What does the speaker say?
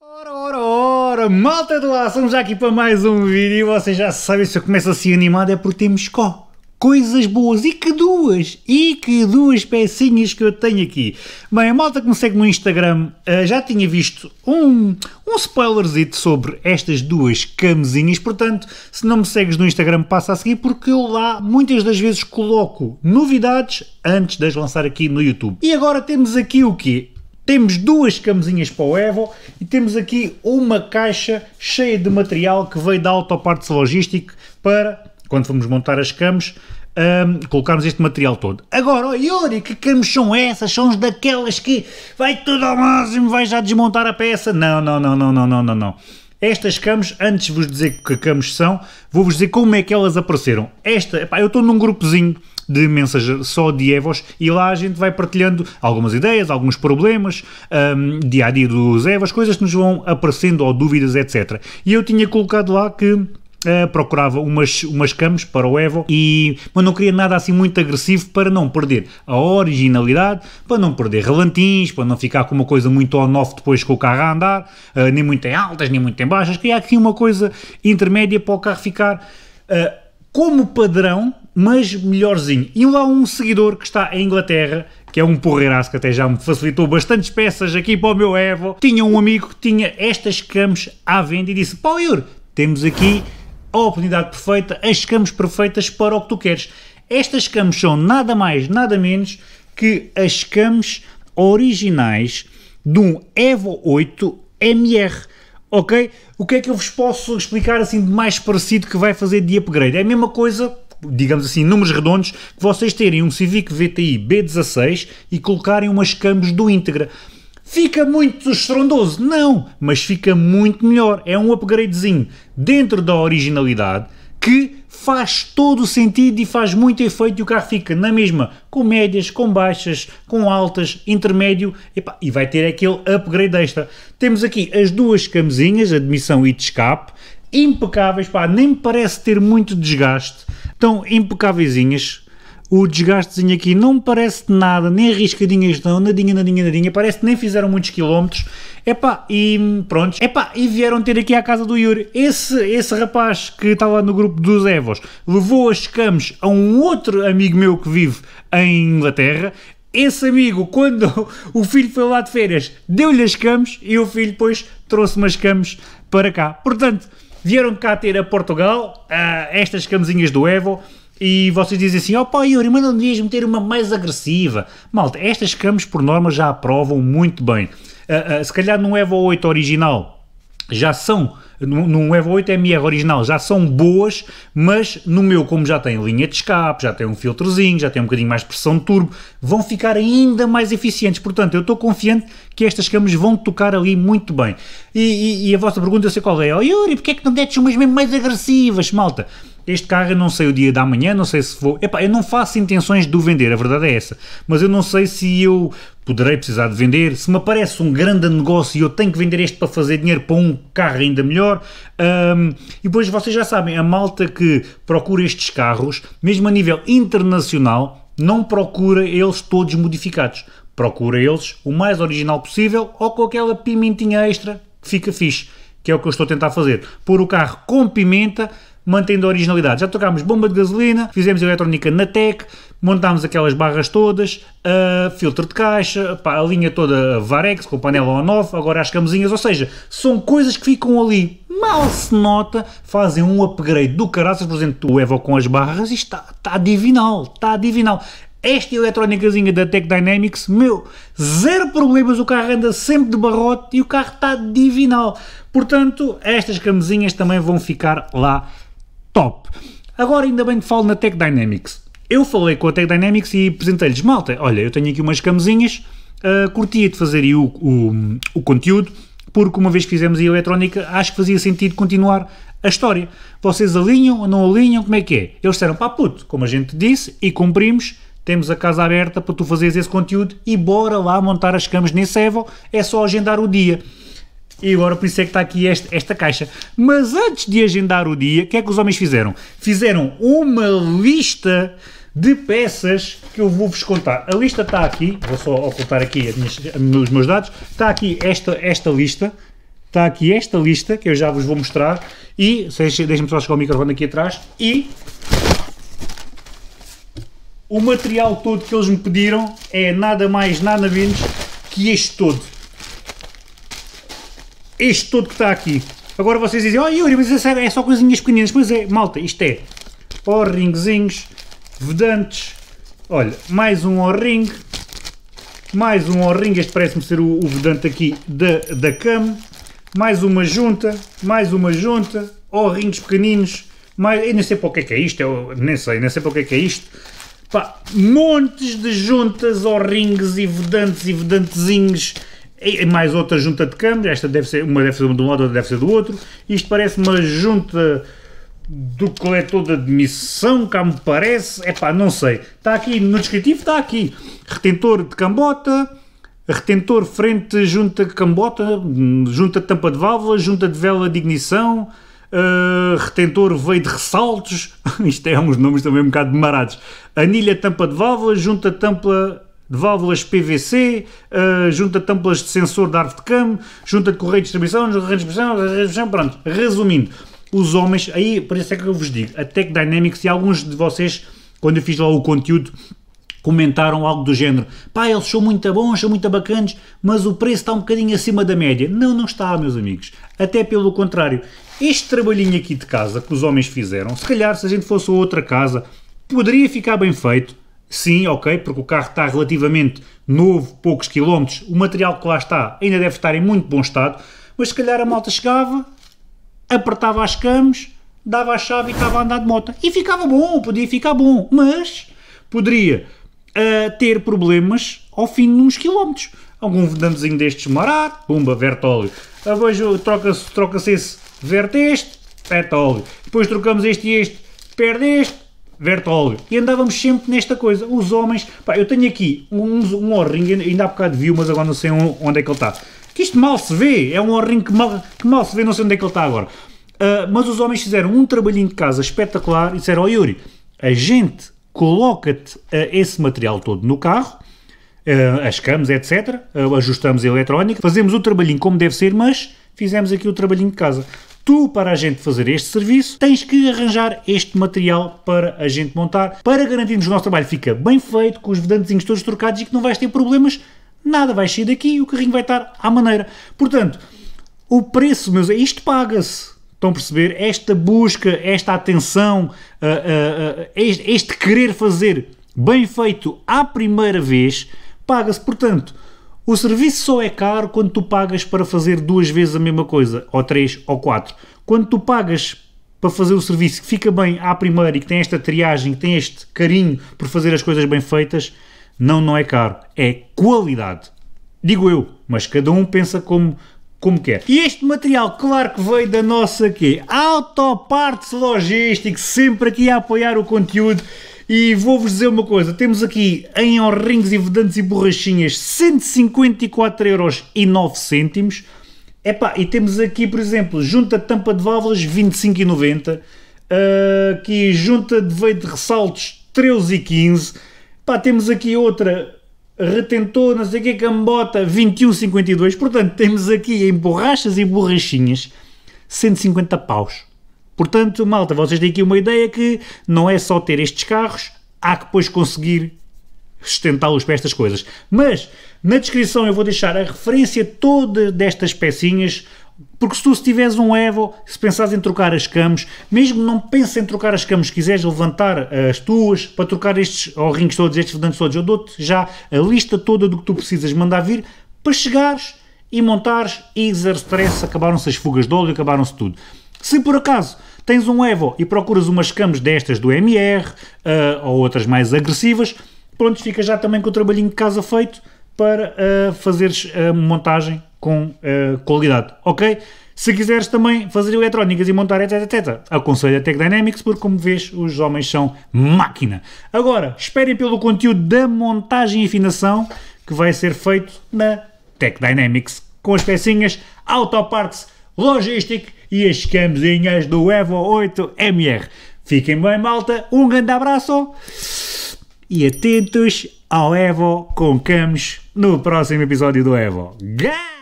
Ora, ora, ora, malta do lá, estamos já aqui para mais um vídeo e vocês já sabem se eu começo assim animado é porque temos có. Coisas boas, e que duas, e que duas pecinhas que eu tenho aqui. Bem, a malta que me segue no Instagram uh, já tinha visto um, um spoilerzito sobre estas duas camisinhas, portanto, se não me segues no Instagram passa a seguir porque eu lá muitas das vezes coloco novidades antes de as lançar aqui no YouTube. E agora temos aqui o quê? Temos duas camisinhas para o Evo e temos aqui uma caixa cheia de material que veio da Autopartes Logístico para, quando formos montar as camas, um, colocarmos este material todo. Agora, oh Yuri, que camas são essas? São daquelas que vai tudo ao máximo, vai já desmontar a peça? Não, não, não, não, não, não, não, não. Estas camas, antes de vos dizer que camas são, vou-vos dizer como é que elas apareceram. Esta, epá, eu estou num grupozinho de Mensageiro, só de Evos, e lá a gente vai partilhando algumas ideias, alguns problemas, um, dia a dia dos Evos, coisas que nos vão aparecendo ou dúvidas, etc. E eu tinha colocado lá que Uh, procurava umas, umas camas para o Evo, e, mas não queria nada assim muito agressivo para não perder a originalidade, para não perder relantins, para não ficar com uma coisa muito on-off depois com o carro a andar, uh, nem muito em altas, nem muito em baixas, queria aqui uma coisa intermédia para o carro ficar uh, como padrão mas melhorzinho. E lá um seguidor que está em Inglaterra, que é um porreiraço que até já me facilitou bastantes peças aqui para o meu Evo, tinha um amigo que tinha estas cams à venda e disse, Pau Yuri, temos aqui a oportunidade perfeita, as cams perfeitas para o que tu queres. Estas cams são nada mais, nada menos que as cams originais de um Evo 8 MR. Ok? O que é que eu vos posso explicar assim de mais parecido que vai fazer de upgrade? É a mesma coisa digamos assim, números redondos, que vocês terem um Civic VTI B16 e colocarem umas cambos do íntegra. Fica muito estrondoso? Não, mas fica muito melhor. É um upgradezinho dentro da originalidade que faz todo o sentido e faz muito efeito e o carro fica na mesma, com médias, com baixas, com altas, intermédio, epa, e vai ter aquele upgrade extra. Temos aqui as duas camezinhas, admissão e de escape, impecáveis, pá, nem parece ter muito desgaste estão impecáveis. O desgastezinho aqui não parece nada, nem arriscadinhas estão, nadinha, nadinha, nadinha, parece que nem fizeram muitos quilómetros. Epá, e pronto, epá, e vieram ter aqui à casa do Yuri. Esse, esse rapaz que está lá no grupo dos Evos levou as camas a um outro amigo meu que vive em Inglaterra esse amigo, quando o filho foi lá de férias, deu-lhe as camas e o filho depois trouxe umas camas para cá. Portanto, vieram cá ter a Portugal uh, estas camisinhas do Evo e vocês dizem assim, ó pá Yuri, mas não devias meter uma mais agressiva. Malta, estas camas por norma já aprovam muito bem. Uh, uh, se calhar no Evo 8 original já são, num Evo 8MR original, já são boas, mas no meu, como já tem linha de escape, já tem um filtrozinho, já tem um bocadinho mais de pressão de turbo, vão ficar ainda mais eficientes. Portanto, eu estou confiante que estas câmeras vão tocar ali muito bem. E, e, e, a vossa pergunta, eu sei qual é. Oh, Yuri, porque é que não metes umas mesmo mais agressivas, malta? este carro eu não sei o dia da manhã, não sei se vou. Epá, eu não faço intenções de o vender, a verdade é essa. Mas eu não sei se eu poderei precisar de vender. Se me aparece um grande negócio e eu tenho que vender este para fazer dinheiro para um carro ainda melhor. Um, e depois vocês já sabem, a malta que procura estes carros, mesmo a nível internacional, não procura eles todos modificados. Procura eles o mais original possível ou com aquela pimentinha extra que fica fixe que é o que eu estou a tentar fazer. Pôr o carro com pimenta, mantendo a originalidade. Já tocámos bomba de gasolina, fizemos eletrónica na TEC, montámos aquelas barras todas, uh, filtro de caixa, pá, a linha toda Varex com panela on off, agora as camisinhas, ou seja, são coisas que ficam ali, mal se nota, fazem um upgrade do caraças, por exemplo, o Evo com as barras e está, está divinal, está divinal. Esta eletrónicazinha da Tech Dynamics, meu, zero problemas, o carro anda sempre de barrote e o carro está divinal. Portanto, estas camisinhas também vão ficar lá top. Agora ainda bem que falo na Tech Dynamics. Eu falei com a Tech Dynamics e apresentei-lhes, malta, olha, eu tenho aqui umas camisinhas, uh, curtia de fazer aí o, o, o conteúdo, porque uma vez que fizemos a eletrónica, acho que fazia sentido continuar a história. Vocês alinham ou não alinham, como é que é? Eles disseram, pá puto, como a gente disse, e cumprimos, temos a casa aberta para tu fazeres esse conteúdo e bora lá montar as camas nesse Evo, é só agendar o dia. E agora por isso é que está aqui esta, esta caixa. Mas antes de agendar o dia, o que é que os homens fizeram? Fizeram uma lista de peças que eu vou-vos contar. A lista está aqui, vou só ocultar aqui minhas, os meus dados. Está aqui esta, esta lista, está aqui esta lista que eu já vos vou mostrar. E deixem-me só chegar o microfone aqui atrás. E o material todo que eles me pediram é nada mais, nada menos que este todo. Este todo que está aqui. Agora vocês dizem, oh Yuri, mas é, só coisinhas pequeninas. Pois é, malta, isto é O-ringzinhos, vedantes. Olha, mais um O-ring. Mais um O-ring, este parece-me ser o, o, vedante aqui da, da cam. Mais uma junta, mais uma junta. O-rings pequeninos. Mais, eu nem sei para o que é que é isto, eu nem sei, nem sei para o que é que é isto. Pá, montes de juntas ou rings e vedantes e vedantezinhos e mais outra junta de câmbio, esta deve ser, uma deve ser de um lado, outra deve ser do outro. Isto parece uma junta do coletor de admissão, cá me parece. É pá, não sei. Está aqui no descritivo, está aqui. Retentor de cambota, retentor frente junta de cambota, hum, junta de tampa de válvula, junta de vela de ignição, eh, retentor veio de ressaltos, isto é uns nomes também um bocado demarados, anilha tampa de válvulas, junta tampa de válvulas PVC, uh, eh, junta tampas de sensor de árvore de cam, junta de correio de distribuição, de distribuição, de distribuição, pronto, resumindo, os homens, aí por isso é que eu vos digo, a Tech Dynamics e alguns de vocês, quando eu fiz lá o conteúdo, comentaram algo do género: pá, eles são muito bons, são muito bacanas, mas o preço está um bocadinho acima da média. Não, não está, meus amigos. Até pelo contrário, este trabalhinho aqui de casa que os homens fizeram, se calhar se a gente fosse a outra casa, poderia ficar bem feito. Sim, ok, porque o carro está relativamente novo, poucos quilómetros, o material que lá está ainda deve estar em muito bom estado, mas se calhar a malta chegava, apertava as camas, dava a chave e estava a andar de moto. E ficava bom, podia ficar bom, mas poderia uh, ter problemas ao fim de uns quilómetros algum danozinho destes marar, pumba, verte óleo. Abaixo troca-se troca esse, verte este, perde óleo. Depois trocamos este e este, perde este, verte óleo. E andávamos sempre nesta coisa. Os homens, pá, eu tenho aqui um, um O-ring, ainda há bocado viu mas agora não sei onde é que ele está. Que isto mal se vê, é um O-ring que mal, que mal se vê, não sei onde é que ele está agora. Uh, mas os homens fizeram um trabalhinho de casa espetacular e disseram ao oh, Yuri, a gente coloca-te uh, esse material todo no carro, eh, as camas, etc. Eh, ajustamos a eletrónica, fazemos o trabalhinho como deve ser, mas fizemos aqui o trabalhinho de casa. Tu, para a gente fazer este serviço, tens que arranjar este material para a gente montar, para garantirmos que o nosso trabalho fica bem feito, com os vedantezinhos todos trocados e que não vais ter problemas, nada vai sair daqui e o carrinho vai estar à maneira. Portanto, o preço, meus, isto paga-se. Estão a perceber? Esta busca, esta atenção, eh, este querer fazer bem feito à primeira vez, paga-se. Portanto, o serviço só é caro quando tu pagas para fazer duas vezes a mesma coisa, ou três, ou quatro. Quando tu pagas para fazer o serviço que fica bem à primeira e que tem esta triagem, que tem este carinho por fazer as coisas bem feitas, não, não é caro, é qualidade. Digo eu, mas cada um pensa como, como quer. E este material, claro que veio da nossa aqui, Autopartes Logístico, sempre aqui a apoiar o conteúdo e vou-vos dizer uma coisa: temos aqui em Orrinhos e Vedantes e Borrachinhas 154,09€. Epá, e temos aqui, por exemplo, junta de tampa de válvulas 25,90. Uh, ah, aqui junta de veio de ressaltos 13,15€. Pá, temos aqui outra retentor, não sei o que, cambota 21,52. Portanto, temos aqui em borrachas e borrachinhas 150 paus. Portanto, malta, vocês têm aqui uma ideia que não é só ter estes carros, há que depois conseguir sustentá-los para estas coisas. Mas na descrição eu vou deixar a referência toda destas pecinhas porque se tu se tiveres um Evo, se pensares em trocar as camas, mesmo não penses em trocar as camas, quiseres levantar as tuas para trocar estes orrinhos todos, estes vedantes todos, eu dou-te já a lista toda do que tu precisas mandar vir para chegares e montares e zero stress, acabaram-se as fugas de óleo, acabaram-se tudo. Se por acaso tens um Evo e procuras umas camas destas do MR uh, ah, ou outras mais agressivas, pronto, fica já também com o trabalhinho de casa feito para uh, fazeres a uh, montagem com ah, qualidade, ok? Se quiseres também fazer eletrónicas e montar, etc, etc, aconselho a Tech Dynamics, porque como vês, os homens são máquina. Agora, esperem pelo conteúdo da montagem e afinação que vai ser feito na Tech Dynamics com as pecinhas Autoparts Logístico e as camisinhas do Evo 8 MR. Fiquem bem, malta. Um grande abraço e atentos ao Evo com Camus no próximo episódio do Evo. Gá!